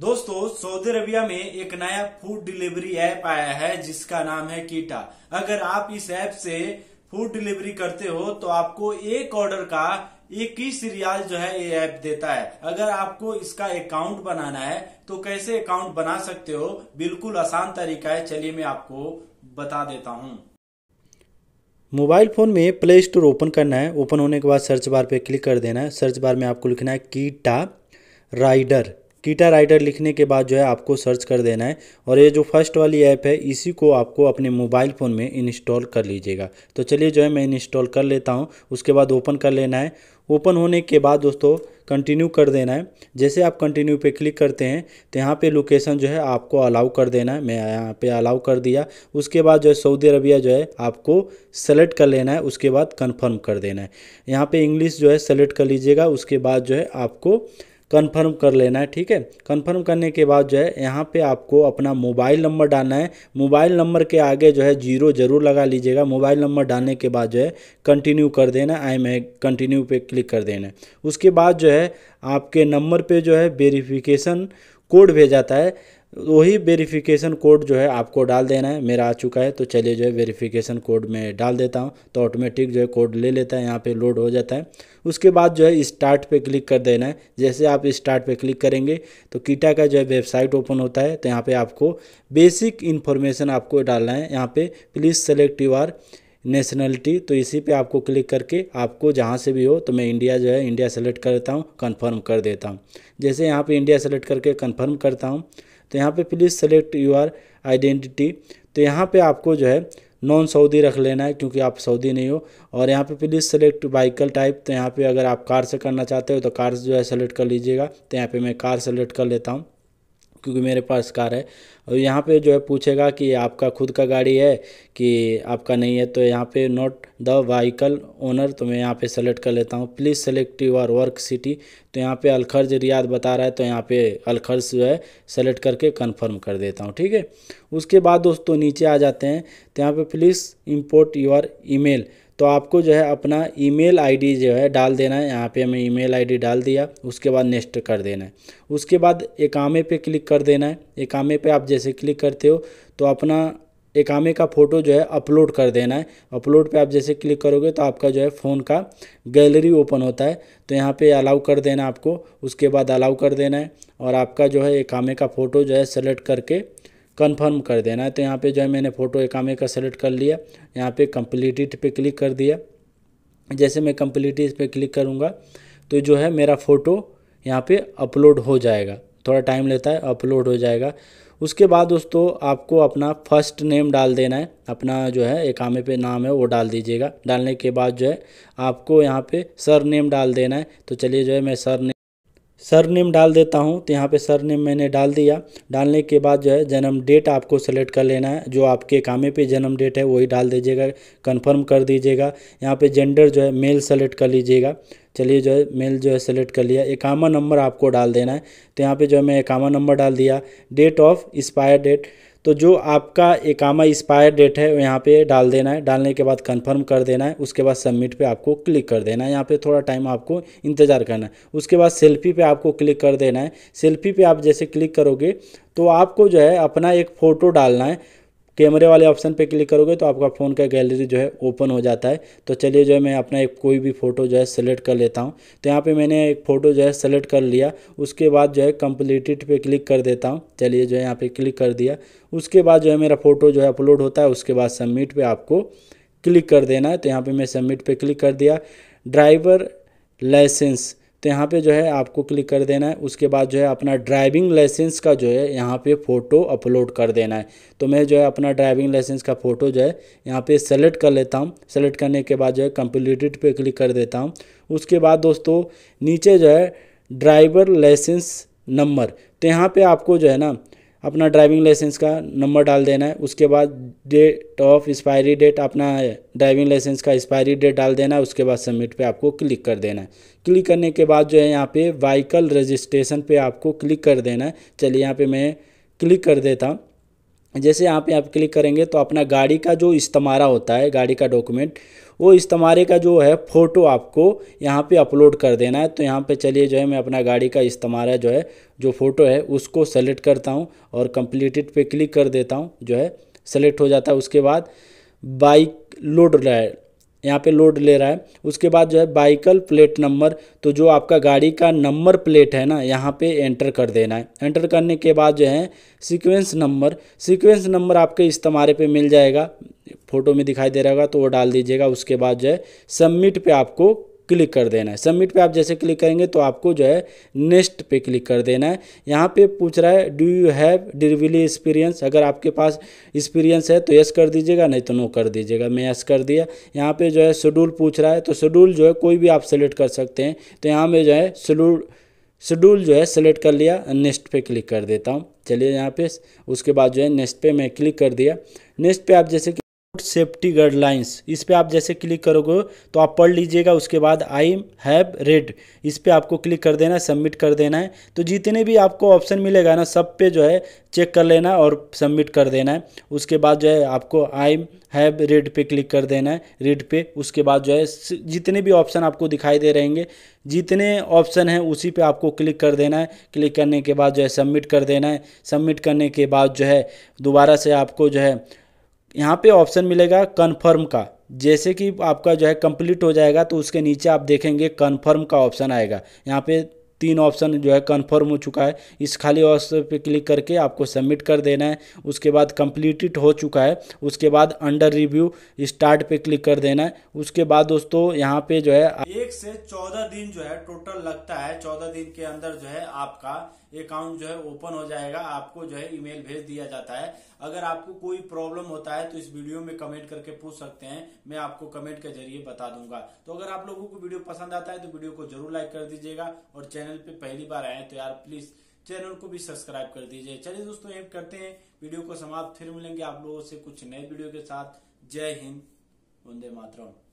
दोस्तों Saudi Arabia में एक नया फूड डिलीवरी ऐप आया है जिसका नाम है कीटा अगर आप इस ऐप से फूड डिलीवरी करते हो तो आपको एक ऑर्डर का इक्कीस रियाल जो है ये ऐप देता है अगर आपको इसका अकाउंट बनाना है तो कैसे अकाउंट बना सकते हो बिल्कुल आसान तरीका है चलिए मैं आपको बता देता हूँ मोबाइल फ़ोन में प्ले स्टोर ओपन करना है ओपन होने के बाद सर्च बार पे क्लिक कर देना है सर्च बार में आपको लिखना है कीटा राइडर कीटा राइडर लिखने के बाद जो है आपको सर्च कर देना है और ये जो फर्स्ट वाली ऐप है इसी को आपको अपने मोबाइल फ़ोन में इंस्टॉल कर लीजिएगा तो चलिए जो है मैं इंस्टॉल कर लेता हूँ उसके बाद ओपन कर लेना है ओपन होने के बाद दोस्तों कंटिन्यू कर देना है जैसे आप कंटिन्यू पे क्लिक करते हैं तो यहाँ पे लोकेशन जो है आपको अलाउ कर देना है मैं यहाँ पे अलाउ कर दिया उसके बाद जो है सऊदी अरबिया जो है आपको सेलेक्ट कर लेना है उसके बाद कंफर्म कर देना है यहाँ पे इंग्लिश जो है सेलेक्ट कर लीजिएगा उसके बाद जो है आपको कन्फर्म कर लेना है ठीक है कन्फर्म करने के बाद जो है यहाँ पे आपको अपना मोबाइल नंबर डालना है मोबाइल नंबर के आगे जो है जीरो ज़रूर लगा लीजिएगा मोबाइल नंबर डालने के बाद जो है कंटिन्यू कर देना आई एम कंटिन्यू पे क्लिक कर देना उसके बाद जो है आपके नंबर पे जो है वेरिफिकेशन कोड भेजाता है वही वेरिफिकेशन कोड जो है आपको डाल देना है मेरा आ चुका है तो चलिए जो है वेरिफिकेशन कोड में डाल देता हूँ तो ऑटोमेटिक जो है कोड ले लेता है यहाँ पे लोड हो जाता है उसके बाद जो है स्टार्ट पे क्लिक कर देना है जैसे आप स्टार्ट पे क्लिक करेंगे तो कीटा का जो है वेबसाइट ओपन होता है तो यहाँ पर आपको बेसिक इन्फॉर्मेशन आपको डालना है यहाँ पर please select your nationality तो इसी पे आपको क्लिक करके आपको जहाँ से भी हो तो मैं इंडिया जो है इंडिया सेलेक्ट करता हूँ कंफर्म कर देता हूँ जैसे यहाँ पे इंडिया सेलेक्ट करके कंफर्म करता हूँ तो यहाँ पे प्लीज़ सेलेक्ट यूर आइडेंटिटी तो यहाँ पे आपको जो है नॉन सऊदी रख लेना है क्योंकि आप सऊदी नहीं हो और यहाँ पे प्लीज़ सेलेक्ट बाइकल टाइप तो यहाँ पे अगर आप कार से करना चाहते हो तो कार जो है सेलेक्ट कर लीजिएगा तो यहाँ पे मैं कार सेलेक्ट कर लेता हूँ क्योंकि मेरे पास कार है और यहाँ पे जो है पूछेगा कि आपका खुद का गाड़ी है कि आपका नहीं है तो यहाँ पे नोट द वहीकल ओनर तो मैं यहाँ पे सेलेक्ट कर लेता हूँ please select your work city तो यहाँ पे अलखर्ज रियाद बता रहा है तो यहाँ पे अलखर्ज जो है सेलेक्ट करके कंफर्म कर देता हूँ ठीक है उसके बाद दोस्तों नीचे आ जाते हैं तो यहाँ पर प्लीज़ इम्पोर्ट योर ई तो आपको जो है अपना ईमेल आईडी जो है डाल देना है यहाँ पे हमें ईमेल आईडी डाल दिया उसके बाद नेक्स्ट कर देना है उसके बाद एकामे पे क्लिक कर देना है एकामे पे आप जैसे क्लिक करते हो तो अपना एकामे का फ़ोटो जो है अपलोड कर देना है अपलोड पे आप जैसे क्लिक करोगे तो आपका जो है फ़ोन का गैलरी ओपन होता है तो यहाँ पे अलाउ कर देना आपको उसके बाद अलाउ कर देना है और आपका जो है एकामे का फ़ोटो जो है सेलेक्ट करके कंफर्म कर देना है तो यहाँ पे जो है मैंने फ़ोटो एकामे का सेलेक्ट कर लिया यहाँ पे कम्प्लीटिट पे क्लिक कर दिया जैसे मैं कम्प्लीट पे क्लिक करूँगा तो जो है मेरा फ़ोटो यहाँ पे अपलोड हो जाएगा थोड़ा टाइम लेता है अपलोड हो जाएगा उसके बाद दोस्तों आपको अपना फर्स्ट नेम डाल देना है अपना जो है एकामे पे नाम है वो डाल दीजिएगा डालने के बाद जो है आपको यहाँ पे सर नेम डाल देना है तो चलिए जो है मैं सर नेम सर नेम डाल देता हूँ तो यहाँ पे सर नेम मैंने डाल दिया डालने के बाद जो है जन्म डेट आपको सेलेक्ट कर लेना है जो आपके कामे पे जन्म डेट है वही डाल दीजिएगा कंफर्म कर दीजिएगा यहाँ पे जेंडर जो है मेल सेलेक्ट कर लीजिएगा चलिए जो है मेल जो है सेलेक्ट कर लिया इक्यावन नंबर आपको डाल देना है तो यहाँ पर जो है मैं इक्यावन नंबर डाल दिया डेट ऑफ एक्सपायर डेट तो जो आपका एकामा एक्सपायर डेट है यहाँ पे डाल देना है डालने के बाद कंफर्म कर देना है उसके बाद सबमिट पे आपको क्लिक कर देना है यहाँ पे थोड़ा टाइम आपको इंतज़ार करना है उसके बाद सेल्फी पे आपको क्लिक कर देना है सेल्फी पे आप जैसे क्लिक करोगे तो आपको जो है अपना एक फ़ोटो डालना है कैमरे वाले ऑप्शन पे क्लिक करोगे तो आपका फ़ोन का गैलरी जो है ओपन हो जाता है तो चलिए जो है मैं अपना एक कोई भी फ़ोटो जो है सेलेक्ट कर लेता हूँ तो यहाँ पर मैंने एक फ़ोटो जो है सेलेक्ट कर लिया उसके बाद जो है कम्प्लीटेड पर क्लिक कर देता हूँ चलिए जो है यहाँ पर क्लिक कर दिया उसके बाद जो है मेरा फ़ोटो जो है अपलोड होता है उसके बाद सबमिट पर आपको क्लिक कर देना है तो यहाँ पर मैं सबमिट पर क्लिक कर दिया ड्राइवर लाइसेंस तो यहाँ पे जो है आपको क्लिक कर देना है उसके बाद जो है अपना ड्राइविंग लाइसेंस का जो है यहाँ पे फ़ोटो अपलोड कर देना है तो मैं जो है अपना ड्राइविंग लाइसेंस का फ़ोटो जो है यहाँ पे सेलेक्ट कर लेता हूँ सेलेक्ट करने के बाद जो है कंप्लीटेड पे क्लिक कर देता हूँ उसके बाद दोस्तों नीचे जो है ड्राइवर लाइसेंस नंबर तो यहाँ पर आपको जो है ना अपना ड्राइविंग लाइसेंस का नंबर डाल देना है उसके बाद डेट ऑफ एक्सपायरी डेट अपना ड्राइविंग लाइसेंस का एक्सपायरी डेट डाल देना है उसके बाद सबमिट पे आपको क्लिक कर देना है क्लिक करने के बाद जो है यहाँ पे व्हीकल रजिस्ट्रेशन पे आपको क्लिक कर देना है चलिए यहाँ पे मैं क्लिक कर देता हूँ जैसे यहाँ पे आप क्लिक करेंगे तो अपना गाड़ी का जो इस्तेमारा होता है गाड़ी का डॉक्यूमेंट वो इस्तेमारे का जो है फ़ोटो आपको यहाँ पे अपलोड कर देना है तो यहाँ पे चलिए जो है मैं अपना गाड़ी का इस्तेमारा जो है जो फ़ोटो है उसको सेलेक्ट करता हूँ और कम्प्लीटेड पे क्लिक कर देता हूँ जो है सेलेक्ट हो जाता है उसके बाद बाइक लोड यहाँ पे लोड ले रहा है उसके बाद जो है बाइकल प्लेट नंबर तो जो आपका गाड़ी का नंबर प्लेट है ना यहाँ पे एंटर कर देना है एंटर करने के बाद जो है सीक्वेंस नंबर सीक्वेंस नंबर आपके इस तमारे पे मिल जाएगा फ़ोटो में दिखाई दे रहा होगा तो वो डाल दीजिएगा उसके बाद जो है सबमिट पे आपको क्लिक कर देना है सबमिट पे आप जैसे क्लिक करेंगे तो आपको जो है नेक्स्ट पे क्लिक कर देना है यहाँ पे पूछ रहा है do you have delivery experience अगर आपके पास एक्सपीरियंस है तो यस कर दीजिएगा नहीं तो नो कर दीजिएगा मैं यस कर दिया यहाँ पे जो है शेड्यूल पूछ रहा है तो शेड्यूल जो है कोई भी आप सेलेक्ट कर सकते हैं तो यहाँ में जो है शेड्यूल शेड्यूल जो है सेलेक्ट कर लिया नेक्स्ट पे क्लिक कर देता हूँ चलिए यहाँ पे उसके बाद जो है नेक्स्ट पे मैं क्लिक कर दिया नेक्स्ट पे आप जैसे सेफ्टी गाइडलाइंस इस पर आप जैसे क्लिक करोगे तो आप पढ़ लीजिएगा उसके बाद आई हैव रेड इस पर आपको क्लिक कर देना है सबमिट कर देना है तो जितने भी आपको ऑप्शन मिलेगा ना सब पे जो है चेक कर लेना और सबमिट कर देना है उसके बाद जो है आपको आई हैव रेड पे क्लिक कर देना है रेड पे उसके बाद जो है जितने भी ऑप्शन आपको दिखाई दे रहेंगे जितने ऑप्शन हैं उसी पे आपको क्लिक कर देना है क्लिक करने के बाद जो है सबमिट कर देना है सबमिट करने के बाद जो है दोबारा से आपको जो है यहाँ पे ऑप्शन मिलेगा कन्फर्म का जैसे कि आपका जो है कंप्लीट हो जाएगा तो उसके नीचे आप देखेंगे कन्फर्म का ऑप्शन आएगा यहाँ पे तीन ऑप्शन जो है कन्फर्म हो चुका है इस खाली ऑप्शन पे क्लिक करके आपको सबमिट कर देना है उसके बाद कंप्लीटेड हो चुका है उसके बाद अंडर रिव्यू स्टार्ट पे क्लिक कर देना है उसके बाद दोस्तों यहाँ पे जो है एक से चौदह दिन जो है टोटल लगता है चौदह दिन के अंदर जो है आपका अकाउंट जो है ओपन हो जाएगा आपको जो है ईमेल भेज दिया जाता है अगर आपको कोई प्रॉब्लम होता है तो इस वीडियो में कमेंट करके पूछ सकते हैं मैं आपको कमेंट के जरिए बता दूंगा तो अगर आप लोगों को वीडियो पसंद आता है तो वीडियो को जरूर लाइक कर दीजिएगा और चैनल चैनल पे पहली बार आए तो यार प्लीज चैनल को भी सब्सक्राइब कर दीजिए चलिए दोस्तों एक करते हैं वीडियो को समाप्त फिर मिलेंगे आप लोगों से कुछ नए वीडियो के साथ जय हिंद वंदे मातरम